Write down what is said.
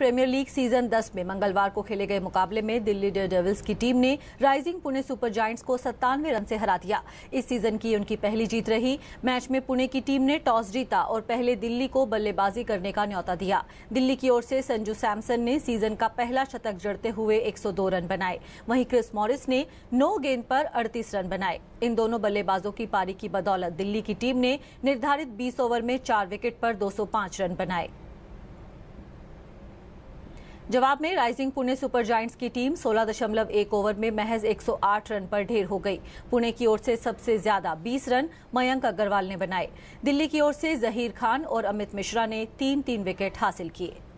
premiere league season 10 में मंगलवार को खेले गए मुकाबले में दिल्ली डेविल्स की टीम ने राइजिंग पुणे सुपर जॉइंट्स को सत्तानवे रन से हरा दिया इस सीजन की उनकी पहली जीत रही मैच में पुणे की टीम ने टॉस जीता और पहले दिल्ली को बल्लेबाजी करने का न्यौता दिया दिल्ली की ओर से संजू सैमसन ने सीजन का पहला शतक जड़ते हुए एक रन बनाए वहीं क्रिस मॉरिस ने नौ गेंद पर अड़तीस रन बनाए इन दोनों बल्लेबाजों की पारी की बदौलत दिल्ली की टीम ने निर्धारित बीस ओवर में चार विकेट पर दो रन बनाए जवाब में राइजिंग पुणे सुपर जायंट्स की टीम सोलह दशमलव एक ओवर में महज 108 रन पर ढेर हो गई पुणे की ओर से सबसे ज्यादा 20 रन मयंक अग्रवाल ने बनाए दिल्ली की ओर से जहीर खान और अमित मिश्रा ने तीन तीन विकेट हासिल किए